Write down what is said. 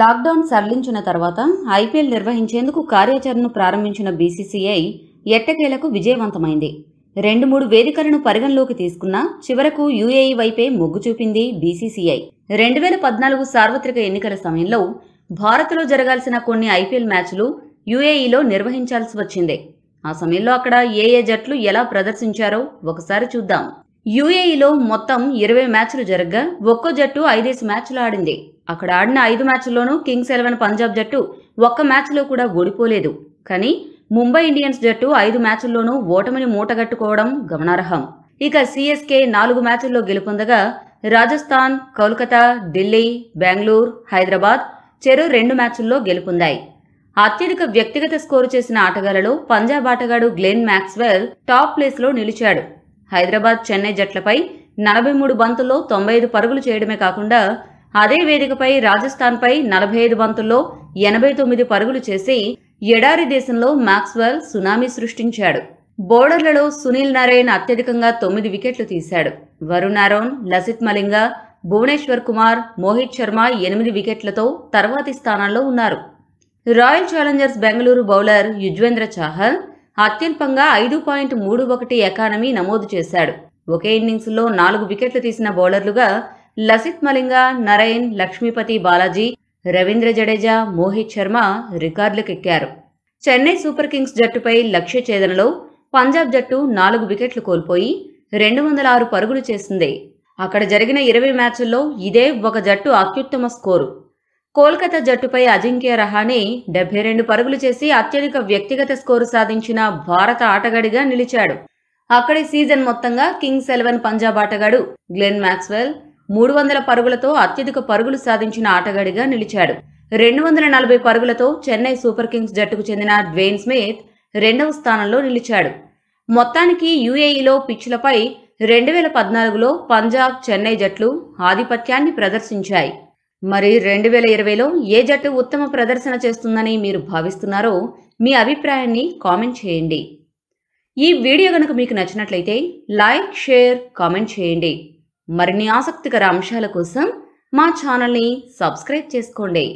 lockdown సరళించిన తర్వాత IPL నిర్వహించేందుకు కార్యాచరణను ప్రారంభించిన బీసీసీఐ ఎట్టకేలకు విజయవంతమైంది రెండు మూడు వేదికలను పరిగణలోకి తీసుకున్న చివరకు యూఏఈ వైపే మొగ్గు చూపింది బీసీసీఐ రెండు వేల పద్నాలుగు సార్వత్రిక ఎన్నికల సమయంలో భారత్లో జరగాల్సిన కొన్ని ఐపీఎల్ మ్యాచ్లు యూఏఈలో నిర్వహించాల్సి వచ్చింది ఆ సమయంలో అక్కడ ఏ ఏ జట్లు ఎలా ప్రదర్శించారో ఒకసారి చూద్దాం యూఏఈలో మొత్తం ఇరవై మ్యాచ్లు జరగ్గా ఒక్కో జట్టు ఐదేసి మ్యాచ్లు ఆడింది అక్కడ ఆడిన ఐదు మ్యాచ్ల్లోనూ కింగ్స్ ఎలెవెన్ పంజాబ్ జట్టు ఒక్క మ్యాచ్లో కూడా ఓడిపోలేదు కానీ ముంబై ఇండియన్స్ జట్టు ఐదు మ్యాచ్ల్లోనూ ఓటమిని మూటగట్టుకోవడం గమనార్హం ఇక సిఎస్కే నాలుగు మ్యాచ్ల్లో గెలుపొందగా రాజస్థాన్ కోల్కతా ఢిల్లీ బెంగళూరు హైదరాబాద్ చెరు రెండు మ్యాచ్ల్లో గెలుపొందాయి అత్యధిక వ్యక్తిగత స్కోరు చేసిన ఆటగాళ్లలో పంజాబ్ ఆటగాడు గ్లెన్ మ్యాక్స్వెల్ టాప్ ప్లేస్లో నిలిచాడు హైదరాబాద్ చెన్నై జట్లపై నలభై మూడు బంతుల్లో తొంభై ఐదు పరుగులు చేయడమే కాకుండా అదే వేదికపై రాజస్థాన్పై నలభై ఐదు బంతుల్లో ఎనభై తొమ్మిది పరుగులు చేసి ఎడారి దేశంలో మాక్స్వెల్ సునామీ సృష్టించాడు బౌలర్లలో సునీల్ నారాయణ్ అత్యధికంగా తొమ్మిది వికెట్లు తీశాడు వరుణ్ ఆరోన్ లసిత్ మలింగ భువనేశ్వర్ కుమార్ మోహిత్ శర్మ ఎనిమిది వికెట్లతో తర్వాతి స్థానాల్లో ఉన్నారు Royal Challengers Bengaluru bowler Yuzvendra Chahal అత్యల్పంగా ఐదు పాయింట్ మూడు ఒకటి ఎకానమీ నమోదు చేశాడు ఒకే ఇన్నింగ్స్లో నాలుగు వికెట్లు తీసిన బౌలర్లుగా లసిత్ మలింగ నరైన్ లక్ష్మీపతి బాలాజీ రవీంద్ర జడేజా మోహిత్ శర్మ రికార్డులకెక్కారు చెన్నై సూపర్ కింగ్స్ జట్టుపై లక్ష్య ఛేదనలో పంజాబ్ జట్టు నాలుగు వికెట్లు కోల్పోయి రెండు వందల ఆరు పరుగులు చేసింది అక్కడ జరిగిన ఇరవై మ్యాచ్ల్లో ఇదే ఒక జట్టు అత్యుత్తమ స్కోరు కోల్కతా జట్టుపై అజింక్య రహానే డెబ్బై రెండు పరుగులు చేసి అత్యధిక వ్యక్తిగత స్కోరు సాధించిన భారత ఆటగాడిగా నిలిచాడు అక్కడి సీజన్ మొత్తంగా కింగ్స్ ఎలెవెన్ పంజాబ్ ఆటగాడు గ్లెన్ మ్యాక్స్వెల్ మూడు వందల పరుగులతో అత్యధిక పరుగులు సాధించిన ఆటగాడిగా నిలిచాడు రెండు వందల నలభై పరుగులతో చెన్నై సూపర్ కింగ్స్ జట్టుకు చెందిన డ్వేన్ స్మిత్ రెండవ స్థానంలో నిలిచాడు మొత్తానికి యుఏఈలో పిచ్లపై రెండు వేల పద్నాలుగులో పంజాబ్ చెన్నై జట్లు ఆధిపత్యాన్ని ప్రదర్శించాయి మరి రెండు వేల ఇరవైలో ఏ జట్టు ఉత్తమ ప్రదర్శన చేస్తుందని మీరు భావిస్తున్నారో మీ అభిప్రాయాన్ని కామెంట్ చేయండి ఈ వీడియో కనుక మీకు నచ్చినట్లయితే లైక్ షేర్ కామెంట్ చేయండి మరిన్ని ఆసక్తికర అంశాల కోసం మా ఛానల్ని సబ్స్క్రైబ్ చేసుకోండి